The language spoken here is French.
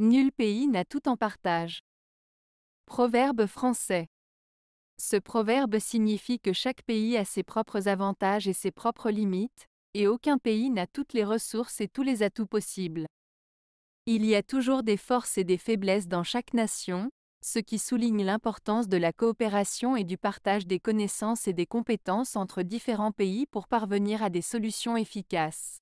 Nul pays n'a tout en partage. Proverbe français. Ce proverbe signifie que chaque pays a ses propres avantages et ses propres limites, et aucun pays n'a toutes les ressources et tous les atouts possibles. Il y a toujours des forces et des faiblesses dans chaque nation, ce qui souligne l'importance de la coopération et du partage des connaissances et des compétences entre différents pays pour parvenir à des solutions efficaces.